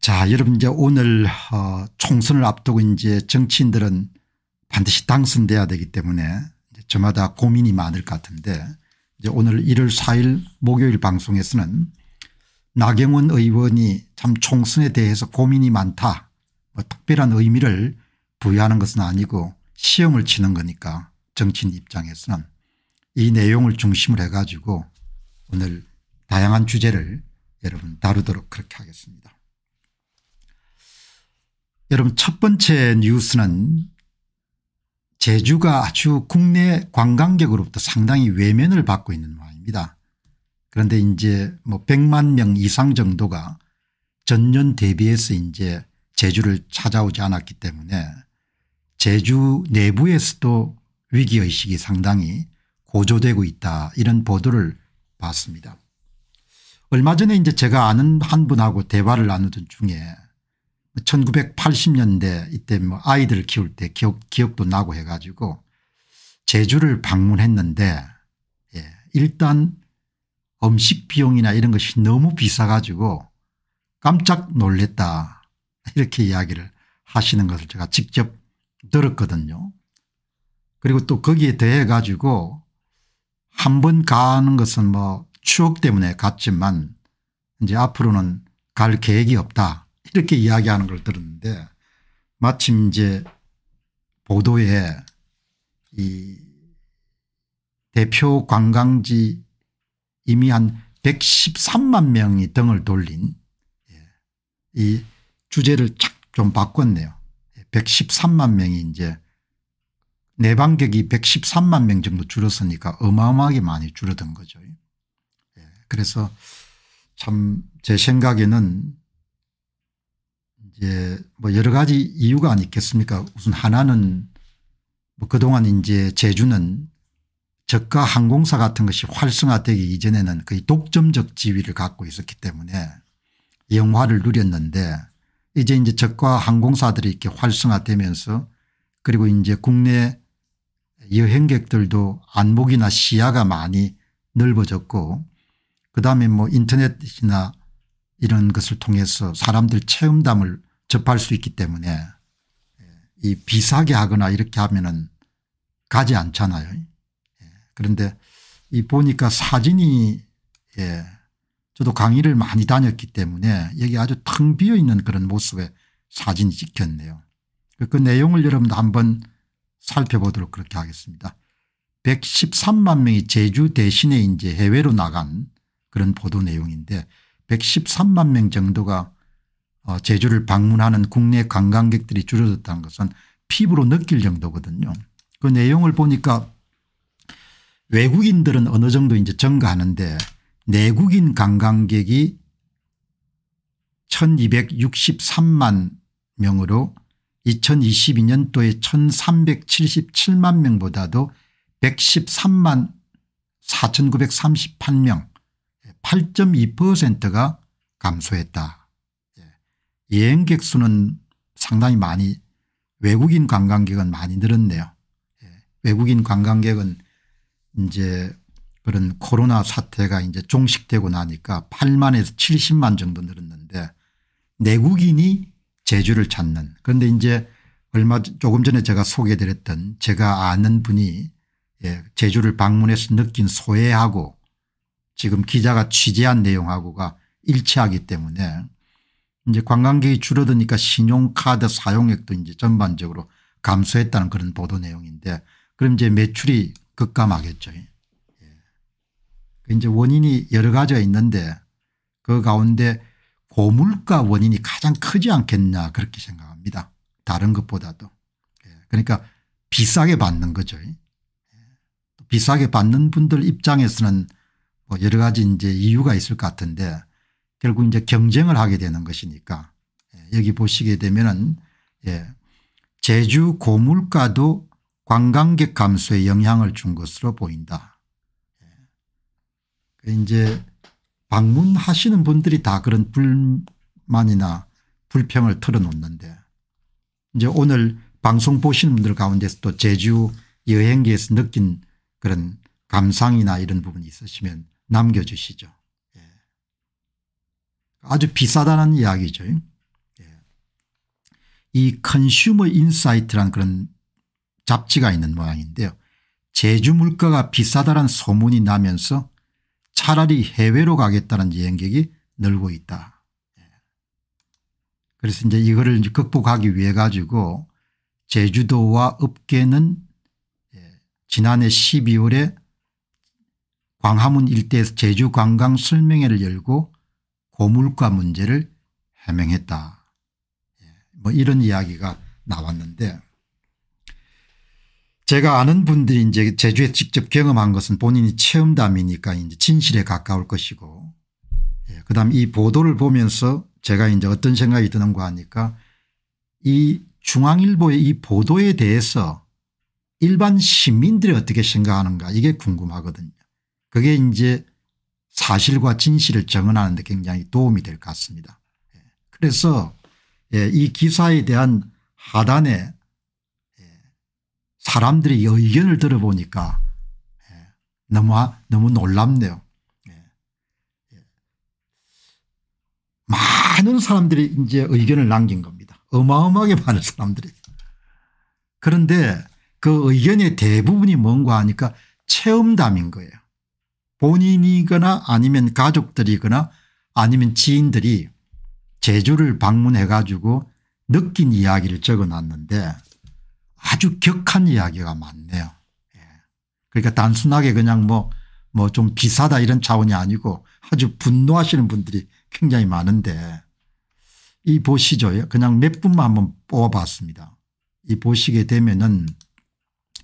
자, 여러분 이제 오늘 어 총선을 앞두고 이제 정치인들은 반드시 당선돼야 되기 때문에 이제 저마다 고민이 많을 것 같은데 이제 오늘 1월 4일 목요일 방송에서는 나경원 의원이 참 총선에 대해서 고민이 많다 뭐 특별한 의미를 부여하는 것은 아니고 시험을 치는 거니까 정치인 입장에서는 이 내용을 중심으로 해가지고 오늘 다양한 주제를 여러분 다루도록 그렇게 하겠습니다. 여러분 첫 번째 뉴스는 제주가 아주 국내 관광객으로부터 상당히 외면을 받고 있는 모양입니다. 그런데 이제 뭐 100만 명 이상 정도가 전년 대비해서 이제 제주를 찾아오지 않았기 때문에 제주 내부에서도 위기의식이 상당히 고조되고 있다 이런 보도를 봤습니다. 얼마 전에 이제 제가 아는 한 분하고 대화를 나누던 중에 1980년대 이때 뭐 아이들 키울 때 기억, 기억도 나고 해 가지고 제주를 방문했는데 예, 일단 음식 비용이나 이런 것이 너무 비싸 가지고 깜짝 놀랬다 이렇게 이야기를 하시는 것을 제가 직접 들었거든요. 그리고 또 거기에 대해 가지고 한 번 가는 것은 뭐 추억 때문에 갔지만 이제 앞으로는 갈 계획이 없다 이렇게 이야기하는 걸 들었는데 마침 이제 보도에 이 대표 관광지 이미 한 113만 명이 등을 돌린 예, 이 주제를 착 좀 바꿨네요. 113만 명이 이제 내방객이 113만 명 정도 줄었으니까 어마어마하게 많이 줄어든 거죠. 예, 그래서 참 제 생각에는 이제 뭐 여러 가지 이유가 있겠습니까 우선 하나는 뭐 그동안 이제 제주는 저가 항공사 같은 것이 활성화되기 이전에는 거의 독점적 지위를 갖고 있었기 때문에 영화를 누렸는데 이제 이제 저가 항공사들이 이렇게 활성화되면서 그리고 이제 국내 여행객들도 안목이나 시야가 많이 넓어졌고 그다음에 뭐 인터넷이나 이런 것을 통해서 사람들 체험담을 접할 수 있기 때문에 예, 이 비싸게 하거나 이렇게 하면은 가지 않잖아요. 예, 그런데 이 보니까 사진이 예 저도 강의를 많이 다녔기 때문에 여기 아주 텅 비어 있는 그런 모습의 사진이 찍혔네요. 그, 그 내용을 여러분도 한번 살펴보도록 그렇게 하겠습니다. 113만 명이 제주 대신에 이제 해외로 나간 그런 보도 내용인데 113만 명 정도가 어, 제주를 방문하는 국내 관광객들이 줄어들었다는 것은 피부로 느낄 정도거든요. 그 내용을 보니까 외국인들은 어느 정도 이제 증가하는데 내국인 관광객이 1263만 명으로 2022년도에 1377만 명보다도 113만 4938명 8.2%가 감소했다. 여행객 수는 상당히 많이 외국인 관광객은 많이 늘었네요. 예. 외국인 관광객은 이제 그런 코로나 사태가 이제 종식되고 나니까 8만에서 70만 정도 늘었는데 내국인이 제주를 찾는 그런데 이제 얼마 조금 전에 제가 소개드렸던 해 제가 아는 분이 예, 제주를 방문해서 느낀 소외하고 지금 기자가 취재한 내용하고가 일치하기 때문에 이제 관광객이 줄어드니까 신용카드 사용액도 이제 전반적으로 감소했다는 그런 보도 내용인데 그럼 이제 매출이 급감하겠죠. 예. 그 이제 원인이 여러 가지가 있는데 그 가운데 고물가 원인이 가장 크지 않겠냐 그렇게 생각합니다. 다른 것보다도. 예. 그러니까 비싸게 받는 거죠. 예. 비싸게 받는 분들 입장에서는 뭐 여러 가지 이제 이유가 있을 것 같은데 결국 이제 경쟁을 하게 되는 것이니까 예, 여기 보시게 되면은 예, 제주 고물가도 관광객 감소에 영향을 준 것으로 보인다. 예. 그 이제 방문하시는 분들이 다 그런 불만이나 불평을 털어놓는데 이제 오늘 방송 보시는 분들 가운데서도 제주 여행지에서 느낀 그런 감상이나 이런 부분이 있으시면 남겨주시죠. 아주 비싸다는 이야기죠. 예. 이 컨슈머 인사이트라는 그런 잡지가 있는 모양인데요. 제주 물가가 비싸다는 소문이 나면서 차라리 해외로 가겠다는 여행객이 늘고 있다. 예. 그래서 이제 이거를 이제 극복하기 위해 가지고 제주도와 업계는 예, 지난해 12월에 광화문 일대에서 제주 관광 설명회를 열고 고물가 문제를 해명했다. 예, 뭐 이런 이야기가 나왔는데 제가 아는 분들이 이제 제주에 직접 경험한 것은 본인이 체험담이니까 이제 진실에 가까울 것이고 예, 그다음 이 보도를 보면서 제가 이제 어떤 생각이 드는가 하니까 이 중앙일보의 이 보도에 대해서 일반 시민들이 어떻게 생각하는가 이게 궁금하거든요. 그게 이제 사실과 진실을 정언하는 데 굉장히 도움이 될 것 같습니다. 예. 그래서 예, 이 기사에 대한 하단에 예, 사람들의 의견을 들어보니까 너무 아, 너무 놀랍네요. 많은 사람들이 이제 의견을 남긴 겁니다. 어마어마하게 많은 사람들이. 그런데 그 의견의 대부분이 뭔가 하니까 체험담인 거예요. 본인이거나 아니면 가족들이거나 아니면 지인들이 제주를 방문해 가지고 느낀 이야기를 적어놨는데 아주 격한 이야기가 많네요. 예. 그러니까 단순하게 그냥 뭐 뭐 좀 비싸다 이런 차원이 아니고 아주 분노하시는 분들이 굉장히 많은데 이 보시죠. 예. 그냥 몇 분만 한번 뽑아봤습니다. 이 보시게 되면은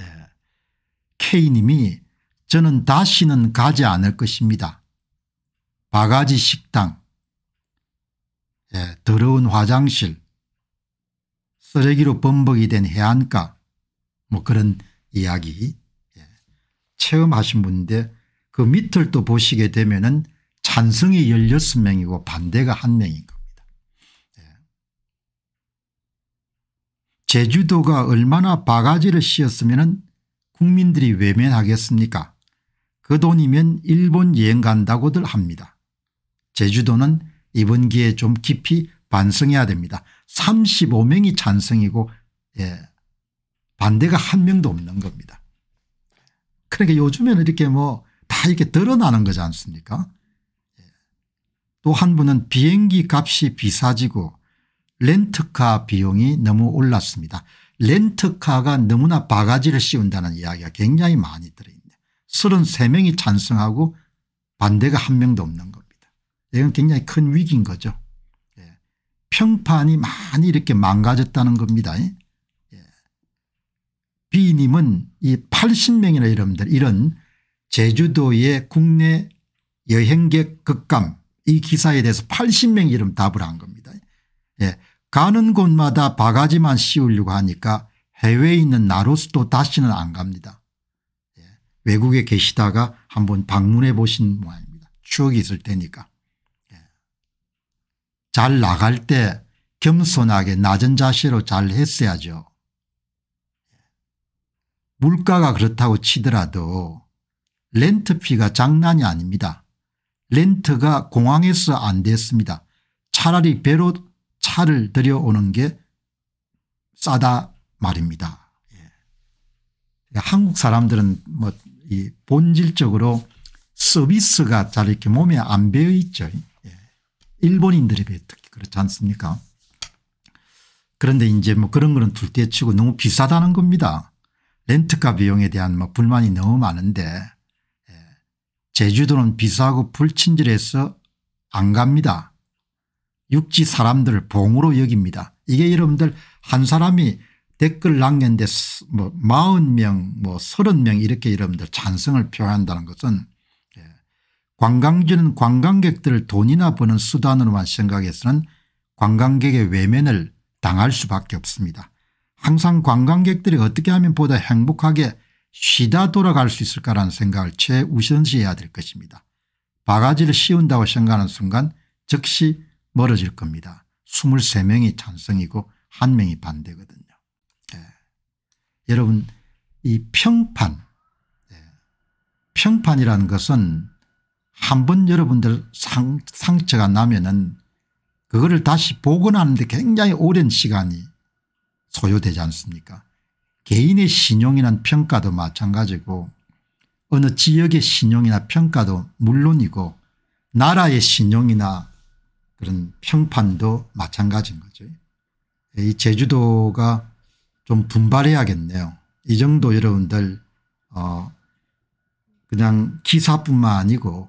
예. K님이 저는 다시는 가지 않을 것입니다. 바가지 식당 예, 더러운 화장실 쓰레기로 범벅이 된 해안가 뭐 그런 이야기 예, 체험하신 분인데 그 밑을 또 보시게 되면 은 찬성이 16명이고 반대가 1명인 겁니다. 예. 제주도가 얼마나 바가지를 씌었으면 국민들이 외면하겠습니까 그 돈이면 일본 여행 간다고들 합니다. 제주도는 이번 기회에 좀 깊이 반성해야 됩니다. 35명이 찬성이고 예, 반대가 한 명도 없는 겁니다. 그러니까 요즘에는 이렇게 뭐 다 이렇게 드러나는 거지 않습니까 예. 또한 분은 비행기 값이 비싸지고 렌트카 비용이 너무 올랐습니다. 렌트카가 너무나 바가지를 씌운다는 이야기가 굉장히 많이 들어있습니다. 33명이 찬성하고 반대가 한 명도 없는 겁니다. 이건 굉장히 큰 위기인 거죠. 예. 평판이 많이 이렇게 망가졌다는 겁니다. 예. B님은 예. 이 80명이나 여러 이런 제주도의 국내 여행객 극감 이 기사에 대해서 80명 이름 답을 한 겁니다. 예. 가는 곳마다 바가지만 씌우려고 하니까 해외에 있는 나로스도 다시는 안 갑니다. 외국에 계시다가 한번 방문해 보신 모양입니다. 추억이 있을 테니까. 예. 잘 나갈 때 겸손하게 낮은 자세로 잘 했어야죠. 예. 물가가 그렇다고 치더라도 렌트피가 장난이 아닙니다. 렌트가 공항에서 안 됐습니다. 차라리 배로 차를 들여오는 게 싸다 말입니다. 예. 한국 사람들은 뭐이 본질적으로 서비스가 잘 이렇게 몸에 안 배어 있죠. 예. 일본인들이 특히 그렇지 않습니까? 그런데 이제 뭐 그런 거는 둘째치고 너무 비싸다는 겁니다. 렌트카 비용에 대한 뭐 불만이 너무 많은데 예. 제주도는 비싸고 불친절해서 안 갑니다. 육지 사람들을 봉으로 여깁니다. 이게 여러분들 한 사람이 댓글 남겼는데 뭐 40명 뭐 30명 이렇게 여러분들 찬성을 표한다는 것은 예, 관광지는 관광객들을 돈이나 버는 수단으로만 생각해서는 관광객의 외면을 당할 수밖에 없습니다. 항상 관광객들이 어떻게 하면 보다 행복하게 쉬다 돌아갈 수 있을까라는 생각을 최우선시해야 될 것입니다. 바가지를 씌운다고 생각하는 순간 즉시 멀어질 겁니다. 23명이 찬성이고 1명이 반대거든요. 여러분 이 평판 예, 평판이라는 것은 한 번 여러분들 상, 상처가 나면은 그거를 다시 복원하는데 굉장히 오랜 시간이 소요되지 않습니까 개인의 신용이란 평가도 마찬가지고 어느 지역의 신용이나 평가도 물론이고 나라의 신용이나 그런 평판도 마찬가지인 거죠. 이 제주도가 좀 분발해야겠네요. 이 정도 여러분들 어 그냥 기사뿐만 아니고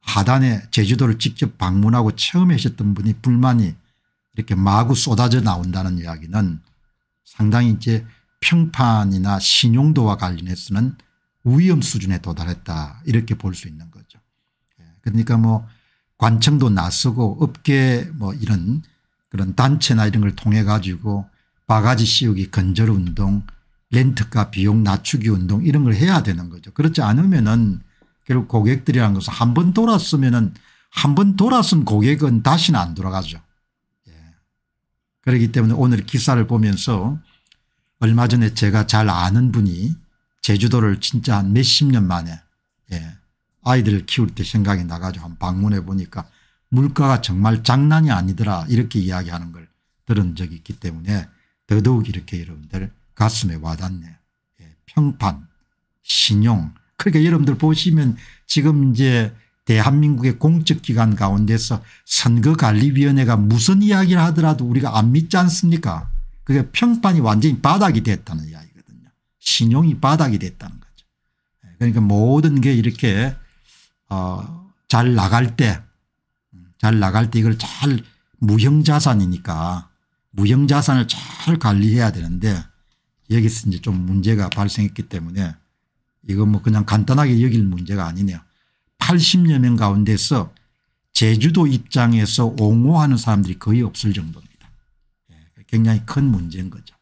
하단에 제주도를 직접 방문하고 체험하셨던 분이 불만이 이렇게 마구 쏟아져 나온다는 이야기는 상당히 이제 평판이나 신용도와 관련해서는 위험 수준에 도달했다 이렇게 볼 수 있는 거죠. 예, 그러니까 뭐 관청도 나서고 업계 뭐 이런 그런 단체나 이런 걸 통해 가지고 바가지 씌우기 건절 운동 렌트카 비용 낮추기 운동 이런 걸 해야 되는 거죠. 그렇지 않으면 은 결국 고객들이라는 것은 한 번 돌았으면 은한 번 돌았은 고객은 다시는 안 돌아가죠. 예. 그렇기 때문에 오늘 기사를 보면서 얼마 전에 제가 잘 아는 분이 제주도를 진짜 한 몇십 년 만에 예. 아이들을 키울 때 생각이 나가지고 한번 방문해 보니까 물가가 정말 장난이 아니더라 이렇게 이야기하는 걸 들은 적이 있기 때문에 더더욱 이렇게 여러분들 가슴에 와닿네요. 예, 평판, 신용. 그러니까 여러분들 보시면 지금 이제 대한민국의 공적기관 가운데서 선거관리위원회가 무슨 이야기를 하더라도 우리가 안 믿지 않습니까 그게 평판이 완전히 바닥이 됐다는 이야기거든요. 신용이 바닥이 됐다는 거죠. 예, 그러니까 모든 게 이렇게 어잘 나갈 때잘 음, 나갈 때 이걸 잘 무형자산이니까 무형자산을 잘 관리해야 되는데 여기서 이제 좀 문제가 발생했기 때문에 이건 뭐 그냥 간단하게 여길 문제가 아니네요. 80여 명 가운데서 제주도 입장에서 옹호하는 사람들이 거의 없을 정도입니다. 예, 굉장히 큰 문제인 거죠.